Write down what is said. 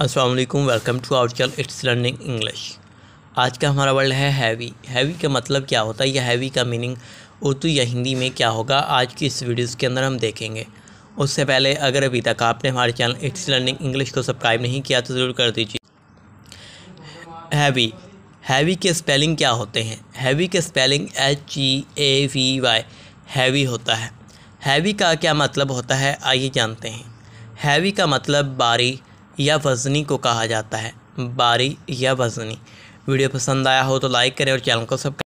Aslam welcome to our channel it's learning English आज का हमारा वर्ड है हैवी हैवी का मतलब क्या होता है या हैवी का मीनिंग उर्दू या हिंदी में क्या होगा आज की इस वीडियोस के अंदर हम देखेंगे उससे पहले अगर अभी तक आपने हमारे चैनल इट्स लर्निंग इंग्लिश को सब्सक्राइब नहीं किया तो ज़रूर कर दीजिए हैवी हैवी के स्पेलिंग क्या होते हैं हैवी के spelling H E A V Y heavy होता है हैवी का क्या मतलब होता है आइए जानते हैं हैवी का मतलब बारी या वज़नी को कहा जाता है बारी या वज़नी वीडियो पसंद आया हो तो लाइक करें और चैनल को सब्सक्राइब